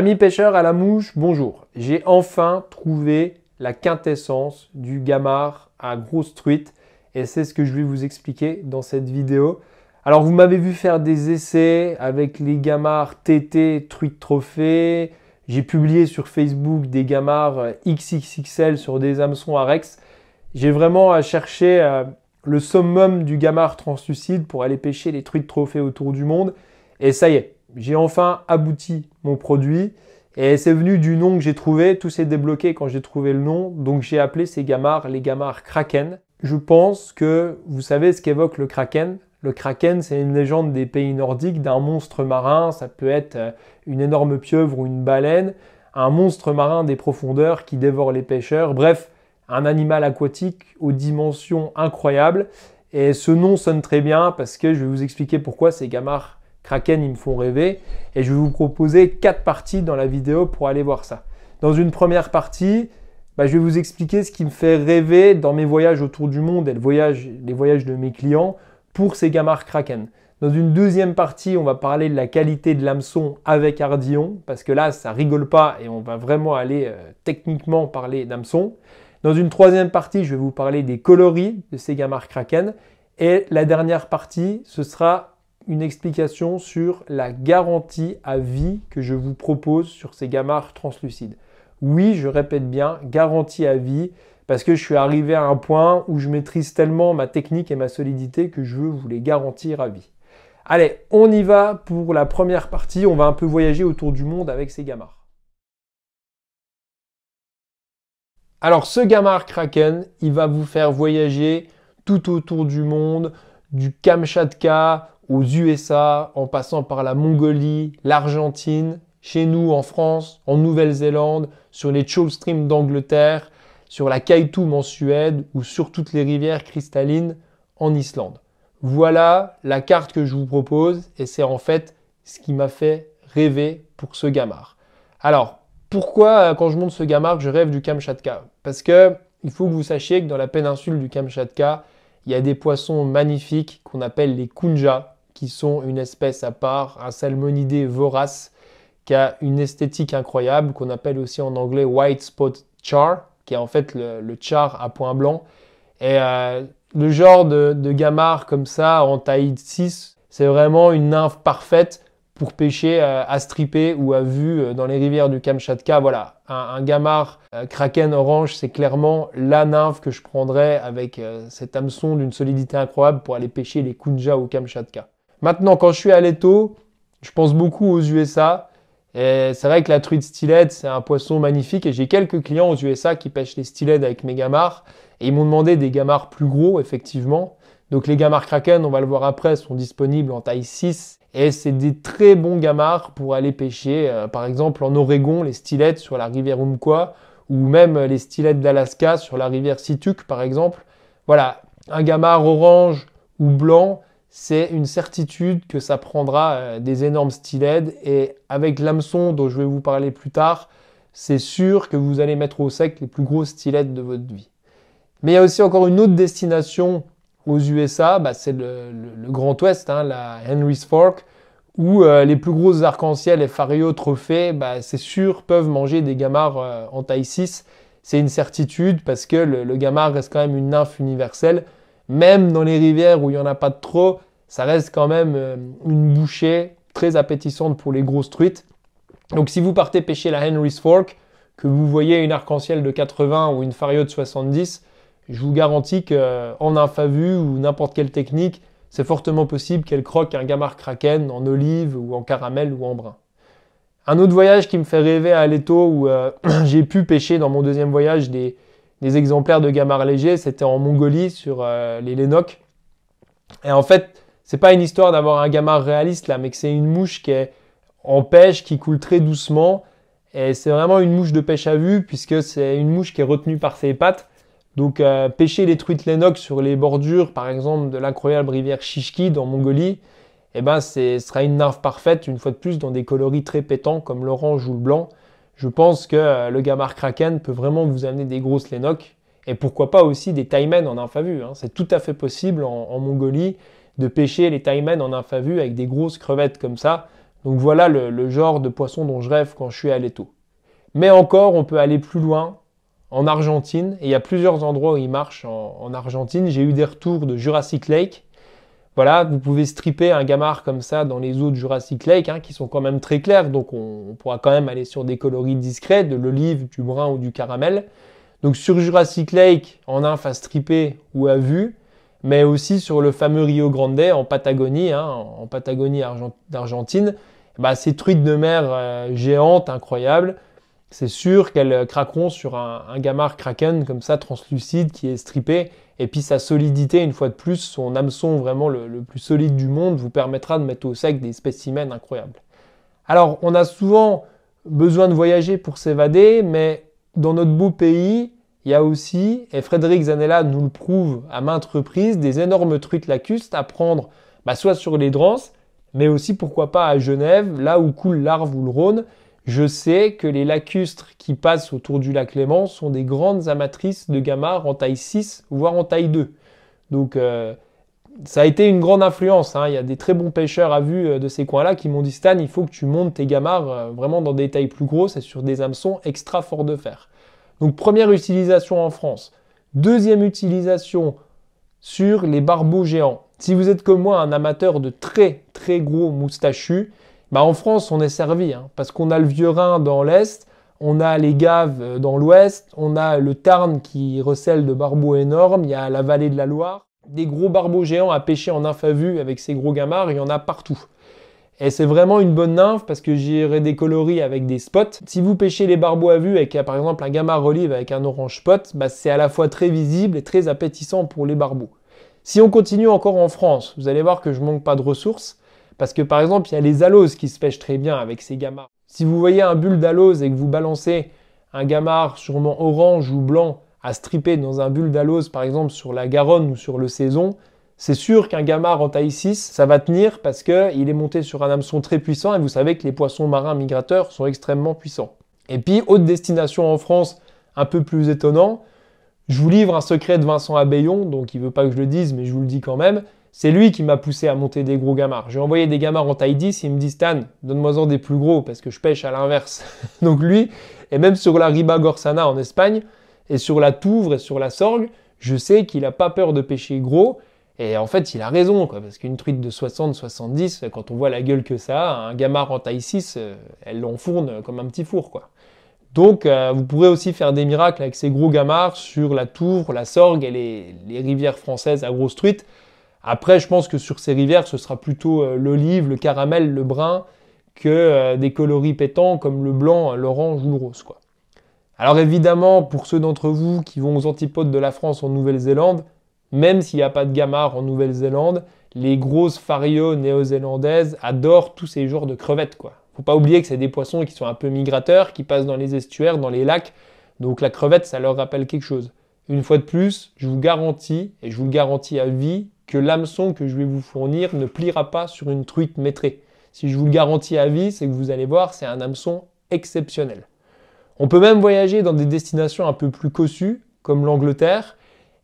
Amis pêcheurs à la mouche, bonjour. J'ai enfin trouvé la quintessence du gamard à grosse truite et c'est ce que je vais vous expliquer dans cette vidéo. Alors vous m'avez vu faire des essais avec les gamards TT, truite trophée. J'ai publié sur Facebook des gamards XXXL sur des hameçons Arex, J'ai vraiment cherché euh, le summum du gamard translucide pour aller pêcher les truites trophées autour du monde. Et ça y est, j'ai enfin abouti mon produit. Et c'est venu du nom que j'ai trouvé, tout s'est débloqué quand j'ai trouvé le nom, donc j'ai appelé ces gamards les gamards Kraken. Je pense que vous savez ce qu'évoque le Kraken. Le Kraken, c'est une légende des pays nordiques d'un monstre marin, ça peut être euh, une énorme pieuvre ou une baleine, un monstre marin des profondeurs qui dévore les pêcheurs, bref, un animal aquatique aux dimensions incroyables. Et ce nom sonne très bien parce que je vais vous expliquer pourquoi ces gamards Kraken, ils me font rêver. Et je vais vous proposer quatre parties dans la vidéo pour aller voir ça. Dans une première partie, bah, je vais vous expliquer ce qui me fait rêver dans mes voyages autour du monde et les voyages de mes clients pour ces gamards Kraken. Dans une deuxième partie, on va parler de la qualité de l'hameçon avec Ardillon, parce que là, ça rigole pas et on va vraiment aller euh, techniquement parler d'hameçon. Dans une troisième partie, je vais vous parler des coloris de ces gamards Kraken. Et la dernière partie, ce sera une explication sur la garantie à vie que je vous propose sur ces gamards translucides. Oui, je répète bien, garantie à vie, parce que je suis arrivé à un point où je maîtrise tellement ma technique et ma solidité que je veux vous les garantir à vie. Allez, on y va pour la première partie, on va un peu voyager autour du monde avec ces gamards. Alors ce gamard Kraken, il va vous faire voyager tout autour du monde, du Kamchatka aux USA, en passant par la Mongolie, l'Argentine, chez nous en France, en Nouvelle-Zélande, sur les chow Streams d'Angleterre, sur la Kaitoum en Suède ou sur toutes les rivières cristallines en Islande. Voilà la carte que je vous propose et c'est en fait ce qui m'a fait rêver pour ce gamard. Alors, pourquoi euh, quand je monte ce gamard, je rêve du Kamchatka Parce que il faut que vous sachiez que dans la péninsule du Kamchatka, il y a des poissons magnifiques qu'on appelle les Kunjas, qui sont une espèce à part, un salmonidé vorace qui a une esthétique incroyable, qu'on appelle aussi en anglais white spot char, qui est en fait le, char à point blanc. Et euh, le genre de, gamard comme ça en taille 6, c'est vraiment une nymphe parfaite pour pêcher euh, à striper ou à vue euh, dans les rivières du Kamchatka. Voilà, un, gamard kraken orange, c'est clairement la nymphe que je prendrais avec cet hameçon d'une solidité incroyable pour aller pêcher les kunja au Kamchatka. Maintenant, quand je suis à l'étau, je pense beaucoup aux USA. c'est vrai que la truite stylette, c'est un poisson magnifique. Et j'ai quelques clients aux USA qui pêchent les stylettes avec mes gamards. Et ils m'ont demandé des gamards plus gros, effectivement. Donc les gamards Kraken, on va le voir après, sont disponibles en taille 6. Et c'est des très bons gamards pour aller pêcher, euh, par exemple en Oregon, les stylettes sur la rivière Umpqua, ou même les stylettes d'Alaska sur la rivière Situk, par exemple. Voilà, un gamard orange ou blanc, c'est une certitude que ça prendra euh, des énormes stylets et avec l'hameçon dont je vais vous parler plus tard, c'est sûr que vous allez mettre au sec les plus gros stylets de votre vie. Mais il y a aussi encore une autre destination aux USA, bah, c'est le, Grand Ouest, hein, la Henry's Fork, où euh, les plus gros arc en ciel et fario trophées, bah, c'est sûr, peuvent manger des gamards euh, en taille 6. C'est une certitude parce que le, gamard reste quand même une nymphe universelle même dans les rivières où il n'y en a pas de trop, ça reste quand même euh, une bouchée très appétissante pour les grosses truites. Donc si vous partez pêcher la Henry's Fork, que vous voyez une arc-en-ciel de 80 ou une fario de 70, je vous garantis qu'en euh, infavu ou n'importe quelle technique, c'est fortement possible qu'elle croque un gamar kraken en olive ou en caramel ou en brun. Un autre voyage qui me fait rêver à Aléto où euh, j'ai pu pêcher dans mon deuxième voyage des, des exemplaires de gamards légers, c'était en Mongolie sur euh, les Lenok. Et en fait, c'est pas une histoire d'avoir un Gamard réaliste là, mais que c'est une mouche qui est en pêche, qui coule très doucement. Et c'est vraiment une mouche de pêche à vue, puisque c'est une mouche qui est retenue par ses pattes. Donc, euh, pêcher les truites Lenok sur les bordures, par exemple, de l'incroyable rivière Shishki, dans Mongolie, eh ben, ce sera une nymphe parfaite, une fois de plus, dans des coloris très pétants comme l'orange ou le blanc je pense que euh, le Gamar Kraken peut vraiment vous amener des grosses Lennox et pourquoi pas aussi des Taïmen en infavu. Hein. C'est tout à fait possible en, Mongolie de pêcher les Taïmen en infavu avec des grosses crevettes comme ça. Donc voilà le, genre de poisson dont je rêve quand je suis à l'étau. Mais encore, on peut aller plus loin en Argentine et il y a plusieurs endroits où il marche en Argentine. J'ai eu des retours de Jurassic Lake voilà, vous pouvez stripper un gamard comme ça dans les eaux de Jurassic Lake, hein, qui sont quand même très claires, donc on, pourra quand même aller sur des coloris discrets, de l'olive, du brun ou du caramel. Donc sur Jurassic Lake, en inf à stripper ou à vue, mais aussi sur le fameux Rio Grande en Patagonie, hein, en Patagonie d'Argentine, bah, ces truites de mer euh, géantes, incroyables, c'est sûr qu'elles craqueront sur un, gamard Kraken comme ça, translucide, qui est stripé Et puis sa solidité, une fois de plus, son hameçon vraiment le, plus solide du monde, vous permettra de mettre au sec des spécimens incroyables. Alors, on a souvent besoin de voyager pour s'évader, mais dans notre beau pays, il y a aussi, et Frédéric Zanella nous le prouve à maintes reprises, des énormes truites lacustes à prendre bah, soit sur les Drances, mais aussi pourquoi pas à Genève, là où coule l'Arve ou le Rhône, je sais que les lacustres qui passent autour du lac Léman sont des grandes amatrices de Gamard en taille 6, voire en taille 2. Donc euh, ça a été une grande influence. Hein. Il y a des très bons pêcheurs à vue euh, de ces coins-là qui m'ont dit Stan, il faut que tu montes tes Gamards euh, vraiment dans des tailles plus grosses et sur des hameçons extra forts de fer. Donc première utilisation en France. Deuxième utilisation sur les barbeaux géants. Si vous êtes comme moi un amateur de très très gros moustachus, bah, en France, on est servi, hein, parce qu'on a le vieux Rhin dans l'Est, on a les Gaves euh, dans l'Ouest, on a le Tarn qui recèle de barbeaux énormes, il y a la vallée de la Loire. Des gros barbeaux géants à pêcher en infavu avec ces gros gamards, il y en a partout. Et c'est vraiment une bonne nymphe parce que j'irai des coloris avec des spots. Si vous pêchez les barbeaux à vue avec euh, par exemple un gamard olive avec un orange spot, bah, c'est à la fois très visible et très appétissant pour les barbeaux. Si on continue encore en France, vous allez voir que je manque pas de ressources. Parce que par exemple, il y a les aloses qui se pêchent très bien avec ces gamards. Si vous voyez un bulle d'alose et que vous balancez un gamard sûrement orange ou blanc à striper dans un bulle d'alose, par exemple sur la Garonne ou sur le Saison, c'est sûr qu'un gamard en taille 6, ça va tenir parce qu'il est monté sur un hameçon très puissant et vous savez que les poissons marins migrateurs sont extrêmement puissants. Et puis, autre destination en France, un peu plus étonnant, je vous livre un secret de Vincent Abeillon, donc il veut pas que je le dise, mais je vous le dis quand même. C'est lui qui m'a poussé à monter des gros gamars. J'ai envoyé des gamars en taille 10, il me dit Stan, donne-moi-en des plus gros parce que je pêche à l'inverse. Donc lui, et même sur la Riba Gorsana en Espagne, et sur la Touvre et sur la Sorgue, je sais qu'il n'a pas peur de pêcher gros. Et en fait, il a raison, quoi, parce qu'une truite de 60, 70, quand on voit la gueule que ça a, un gamard en taille 6, euh, elle l'enfourne comme un petit four, quoi. Donc, euh, vous pourrez aussi faire des miracles avec ces gros gamards sur la Touvre, la Sorgue et les, les rivières françaises à grosse truite. Après, je pense que sur ces rivières, ce sera plutôt euh, l'olive, le caramel, le brun, que euh, des coloris pétants comme le blanc, euh, l'orange ou le rose. Alors évidemment, pour ceux d'entre vous qui vont aux antipodes de la France en Nouvelle-Zélande, même s'il n'y a pas de gamard en Nouvelle-Zélande, les grosses fario néo-zélandaises adorent tous ces genres de crevettes. Quoi. Faut pas oublier que c'est des poissons qui sont un peu migrateurs, qui passent dans les estuaires, dans les lacs. Donc la crevette, ça leur rappelle quelque chose. Une fois de plus, je vous garantis, et je vous le garantis à vie, que l'hameçon que je vais vous fournir ne pliera pas sur une truite maîtrée. Si je vous le garantis à vie, c'est que vous allez voir, c'est un hameçon exceptionnel. On peut même voyager dans des destinations un peu plus cossues, comme l'Angleterre,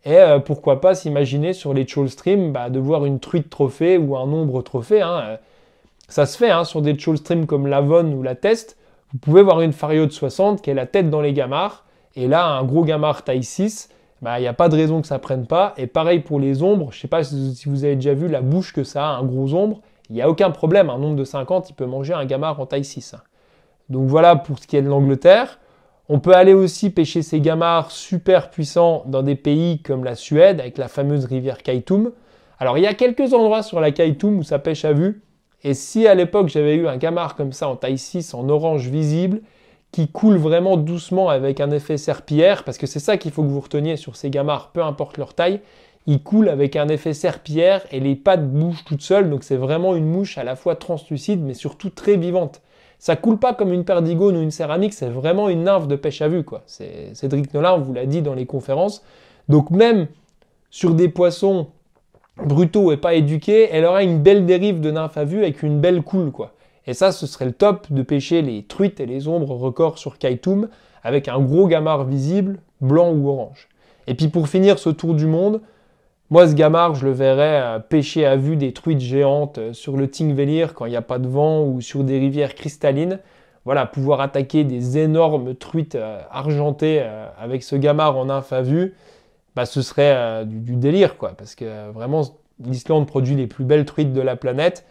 et euh, pourquoi pas s'imaginer sur les trawl streams bah, de voir une truite trophée ou un nombre trophée. Hein, euh, ça se fait hein, sur des trawl streams comme l'Avon ou la Test. Vous pouvez voir une Fario de 60 qui est la tête dans les gamards, et là un gros gamard taille 6 bah, il n'y a pas de raison que ça prenne pas. Et pareil pour les ombres, je ne sais pas si vous avez déjà vu la bouche que ça a, un gros ombre, il n'y a aucun problème, un nombre de 50, il peut manger un gamard en taille 6. Donc voilà pour ce qui est de l'Angleterre. On peut aller aussi pêcher ces gamards super puissants dans des pays comme la Suède, avec la fameuse rivière Kaitum. Alors il y a quelques endroits sur la Kaitum où ça pêche à vue. Et si à l'époque j'avais eu un gamard comme ça en taille 6, en orange visible, qui coule vraiment doucement avec un effet serpillère, parce que c'est ça qu'il faut que vous reteniez sur ces gamards, peu importe leur taille, Il coule avec un effet serpillère et les pattes bougent toutes seules, donc c'est vraiment une mouche à la fois translucide mais surtout très vivante. Ça coule pas comme une perdigone ou une céramique, c'est vraiment une nymphe de pêche à vue quoi. Cédric Nolin vous l'a dit dans les conférences. Donc même sur des poissons brutaux et pas éduqués, elle aura une belle dérive de nymphe à vue avec une belle coule quoi. Et ça, ce serait le top de pêcher les truites et les ombres records sur Kaitum, avec un gros gamard visible, blanc ou orange. Et puis pour finir ce tour du monde, moi ce gamard, je le verrais euh, pêcher à vue des truites géantes euh, sur le Tingvelir quand il n'y a pas de vent ou sur des rivières cristallines. Voilà, pouvoir attaquer des énormes truites euh, argentées avec ce gamard en nymphe à vue, bah, ce serait du délire quoi, parce que vraiment l'Islande produit les plus belles truites de la planète.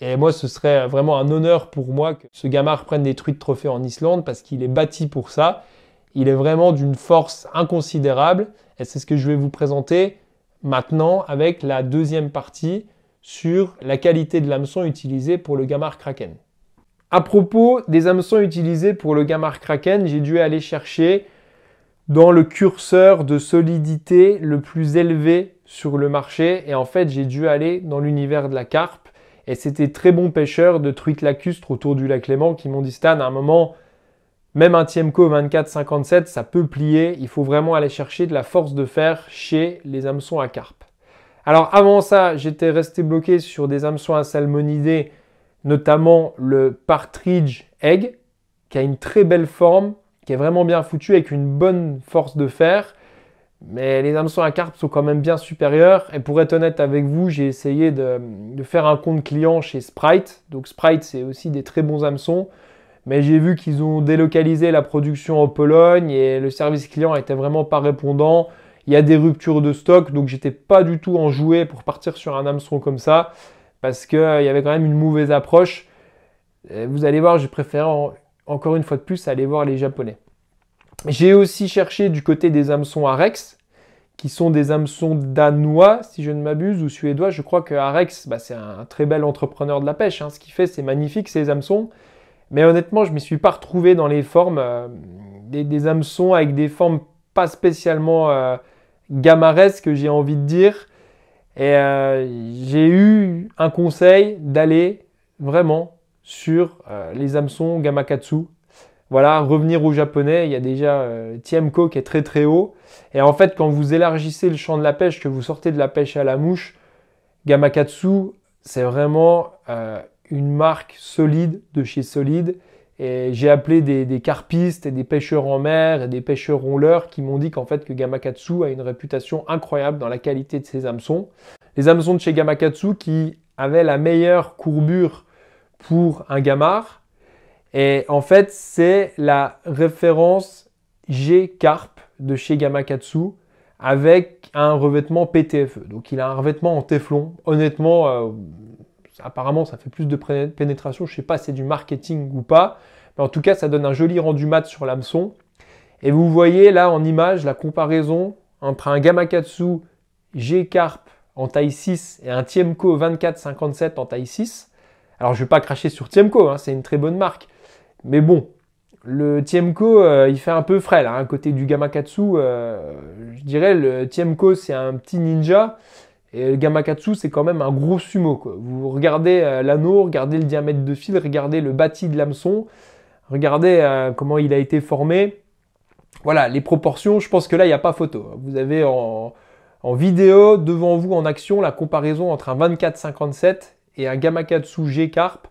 Et moi, ce serait vraiment un honneur pour moi que ce gamard prenne des truites trophées en Islande parce qu'il est bâti pour ça. Il est vraiment d'une force inconsidérable. Et c'est ce que je vais vous présenter maintenant avec la deuxième partie sur la qualité de l'hameçon utilisé pour le gamar kraken. À propos des hameçons utilisés pour le gamar kraken, j'ai dû aller chercher dans le curseur de solidité le plus élevé sur le marché. Et en fait, j'ai dû aller dans l'univers de la carpe et c'était très bon pêcheur de truite lacustre autour du lac Léman qui m'ont dit Stan, à un moment, même un Tiemco 24-57, ça peut plier. Il faut vraiment aller chercher de la force de fer chez les hameçons à carpe. Alors avant ça, j'étais resté bloqué sur des hameçons à salmonidés, notamment le partridge egg, qui a une très belle forme, qui est vraiment bien foutu avec une bonne force de fer. Mais les hameçons à carpe sont quand même bien supérieurs. Et pour être honnête avec vous, j'ai essayé de, faire un compte client chez Sprite. Donc Sprite, c'est aussi des très bons hameçons. Mais j'ai vu qu'ils ont délocalisé la production en Pologne et le service client était vraiment pas répondant. Il y a des ruptures de stock, donc j'étais pas du tout en jouet pour partir sur un hameçon comme ça. Parce qu'il euh, y avait quand même une mauvaise approche. vous allez voir, j'ai préféré encore une fois de plus aller voir les Japonais. J'ai aussi cherché du côté des hameçons Arex, qui sont des hameçons danois, si je ne m'abuse, ou suédois. Je crois que Arex, bah, c'est un très bel entrepreneur de la pêche. Hein. Ce qu'il fait, c'est magnifique, ces hameçons. Mais honnêtement, je ne m'y suis pas retrouvé dans les formes euh, des, hameçons avec des formes pas spécialement euh, que j'ai envie de dire. Et euh, j'ai eu un conseil d'aller vraiment sur euh, les hameçons Gamakatsu voilà, revenir au japonais, il y a déjà euh, qui est très très haut. Et en fait, quand vous élargissez le champ de la pêche, que vous sortez de la pêche à la mouche, Gamakatsu, c'est vraiment euh, une marque solide de chez Solide. Et j'ai appelé des, carpistes et des pêcheurs en mer et des pêcheurs rouleurs qui m'ont dit qu'en fait que Gamakatsu a une réputation incroyable dans la qualité de ses hameçons. Les hameçons de chez Gamakatsu qui avaient la meilleure courbure pour un gamard, et en fait, c'est la référence G-Carp de chez Gamakatsu avec un revêtement PTFE. Donc il a un revêtement en Teflon. Honnêtement, euh, apparemment ça fait plus de pénétration. Je ne sais pas si c'est du marketing ou pas. Mais en tout cas, ça donne un joli rendu mat sur l'hameçon. Et vous voyez là en image la comparaison entre un Gamakatsu G-Carp en taille 6 et un Tiemco 2457 en taille 6. Alors je ne vais pas cracher sur Tiemco, hein, c'est une très bonne marque. Mais bon, le Tiemco, euh, il fait un peu frêle. à hein, côté du Gamakatsu, euh, je dirais le Tiemco, c'est un petit ninja. Et le Gamakatsu, c'est quand même un gros sumo. Vous regardez euh, l'anneau, regardez le diamètre de fil, regardez le bâti de l'hameçon, regardez comment il a été formé. Voilà, les proportions, je pense que là, il n'y a pas photo. Vous avez en, en, vidéo, devant vous, en action, la comparaison entre un 24-57 et un Gamakatsu G-Carp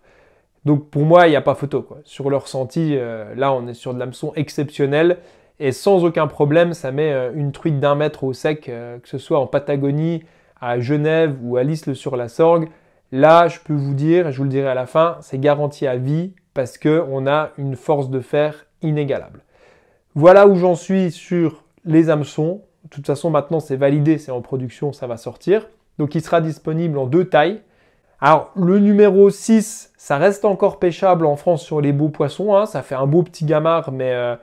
donc pour moi, il n'y a pas photo. Quoi. Sur le ressenti, euh, là, on est sur de l'hameçon exceptionnel. Et sans aucun problème, ça met euh, une truite d'un mètre au sec, euh, que ce soit en Patagonie, à Genève ou à l'Isle-sur-la-Sorgue. Là, je peux vous dire, et je vous le dirai à la fin, c'est garanti à vie parce qu'on a une force de fer inégalable. Voilà où j'en suis sur les hameçons. De toute façon, maintenant, c'est validé, c'est en production, ça va sortir. Donc il sera disponible en deux tailles, alors, le numéro 6, ça reste encore pêchable en France sur les beaux poissons. Hein. Ça fait un beau petit gamard, mais euh,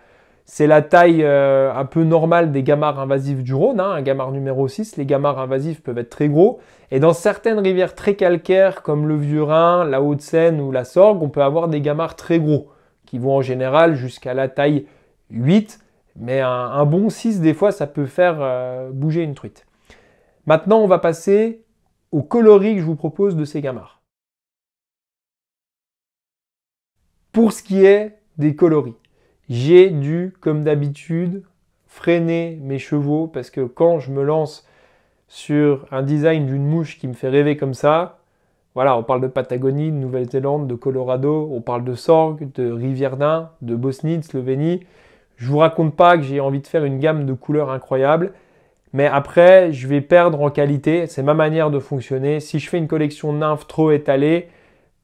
c'est la taille euh, un peu normale des gamards invasifs du Rhône. Hein. Un gamard numéro 6, les gamards invasifs peuvent être très gros. Et dans certaines rivières très calcaires, comme le Vieux-Rhin, la Haute-Seine ou la Sorgue, on peut avoir des gamards très gros, qui vont en général jusqu'à la taille 8. Mais un, bon 6, des fois, ça peut faire euh, bouger une truite. Maintenant, on va passer aux coloris que je vous propose de ces gamards. Pour ce qui est des coloris, j'ai dû, comme d'habitude, freiner mes chevaux parce que quand je me lance sur un design d'une mouche qui me fait rêver comme ça, voilà, on parle de Patagonie, de Nouvelle-Zélande, de Colorado, on parle de Sorgue, de Rivière de Bosnie, de Slovénie. Je vous raconte pas que j'ai envie de faire une gamme de couleurs incroyable mais après, je vais perdre en qualité. C'est ma manière de fonctionner. Si je fais une collection nymphes trop étalée,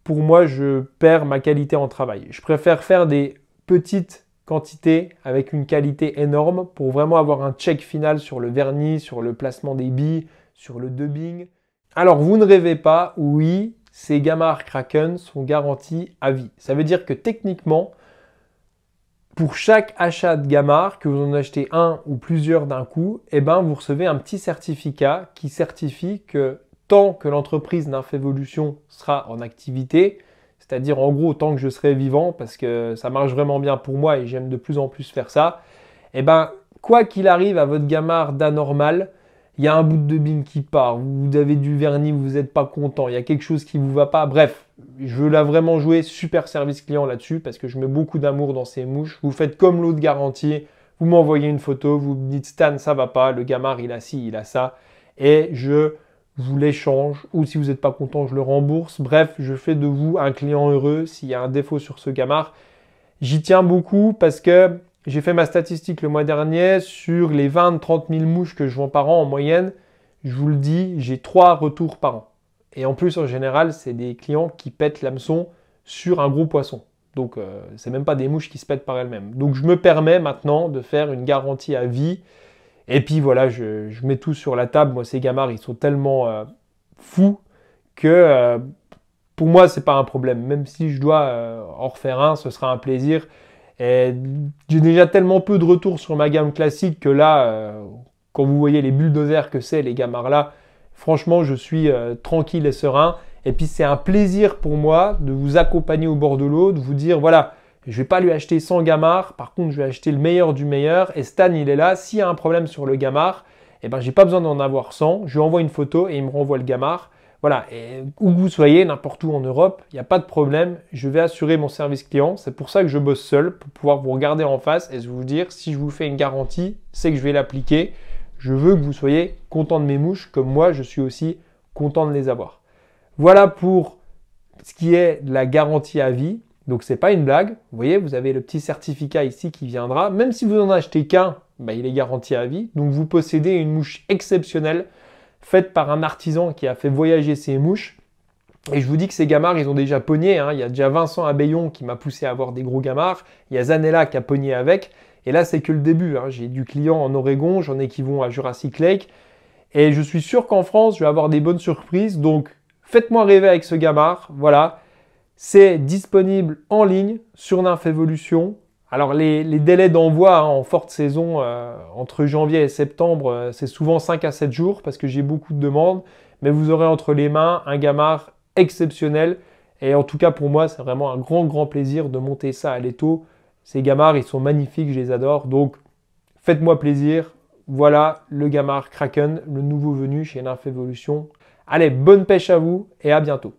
pour moi, je perds ma qualité en travail. Je préfère faire des petites quantités avec une qualité énorme pour vraiment avoir un check final sur le vernis, sur le placement des billes, sur le dubbing. Alors, vous ne rêvez pas, oui, ces Gamma Kraken sont garantis à vie. Ça veut dire que techniquement, pour chaque achat de gamard, que vous en achetez un ou plusieurs d'un coup, eh ben vous recevez un petit certificat qui certifie que tant que l'entreprise Nymphévolution sera en activité, c'est-à-dire en gros tant que je serai vivant, parce que ça marche vraiment bien pour moi et j'aime de plus en plus faire ça, et eh ben quoi qu'il arrive à votre gamard d'anormal, il y a un bout de bine qui part, vous avez du vernis, vous n'êtes pas content, il y a quelque chose qui vous va pas. Bref, je l'ai vraiment joué super service client là-dessus parce que je mets beaucoup d'amour dans ces mouches. Vous faites comme l'autre garantie, vous m'envoyez une photo, vous me dites Stan, ça va pas, le gamard il a ci, il a ça, et je vous l'échange ou si vous n'êtes pas content, je le rembourse. Bref, je fais de vous un client heureux s'il y a un défaut sur ce gamard. J'y tiens beaucoup parce que j'ai fait ma statistique le mois dernier sur les 20-30 000 mouches que je vends par an en moyenne. Je vous le dis, j'ai 3 retours par an. Et en plus, en général, c'est des clients qui pètent l'hameçon sur un gros poisson. Donc, euh, ce n'est même pas des mouches qui se pètent par elles-mêmes. Donc, je me permets maintenant de faire une garantie à vie. Et puis voilà, je, mets tout sur la table. Moi, ces gamards, ils sont tellement euh, fous que euh, pour moi, c'est pas un problème. Même si je dois en refaire un, ce sera un plaisir j'ai déjà tellement peu de retours sur ma gamme classique que là, euh, quand vous voyez les bulldozers que c'est, les gamards là, franchement, je suis euh, tranquille et serein. Et puis, c'est un plaisir pour moi de vous accompagner au bord de l'eau, de vous dire, voilà, je ne vais pas lui acheter 100 gamards, par contre, je vais acheter le meilleur du meilleur. Et Stan, il est là. S'il y a un problème sur le gamard, eh ben, j'ai pas besoin d'en avoir 100. Je lui envoie une photo et il me renvoie le gamard. Voilà, et où vous soyez, n'importe où en Europe, il n'y a pas de problème, je vais assurer mon service client. C'est pour ça que je bosse seul, pour pouvoir vous regarder en face et vous dire si je vous fais une garantie, c'est que je vais l'appliquer. Je veux que vous soyez content de mes mouches, comme moi, je suis aussi content de les avoir. Voilà pour ce qui est de la garantie à vie. Donc ce n'est pas une blague. Vous voyez, vous avez le petit certificat ici qui viendra. Même si vous n'en achetez qu'un, bah, il est garanti à vie. Donc vous possédez une mouche exceptionnelle faite par un artisan qui a fait voyager ses mouches. Et je vous dis que ces gamards, ils ont déjà pogné. Hein. Il y a déjà Vincent Abeillon qui m'a poussé à avoir des gros gamards. Il y a Zanella qui a pogné avec. Et là, c'est que le début. Hein. J'ai du client en Oregon, j'en ai qui vont à Jurassic Lake. Et je suis sûr qu'en France, je vais avoir des bonnes surprises. Donc, faites-moi rêver avec ce gamard. Voilà. C'est disponible en ligne sur Evolution. Alors les, délais d'envoi hein, en forte saison euh, entre janvier et septembre, euh, c'est souvent 5 à 7 jours parce que j'ai beaucoup de demandes, mais vous aurez entre les mains un gamard exceptionnel. Et en tout cas pour moi, c'est vraiment un grand grand plaisir de monter ça à l'étau. Ces gamards, ils sont magnifiques, je les adore. Donc faites-moi plaisir. Voilà le gamard Kraken, le nouveau venu chez Nymph Evolution. Allez, bonne pêche à vous et à bientôt.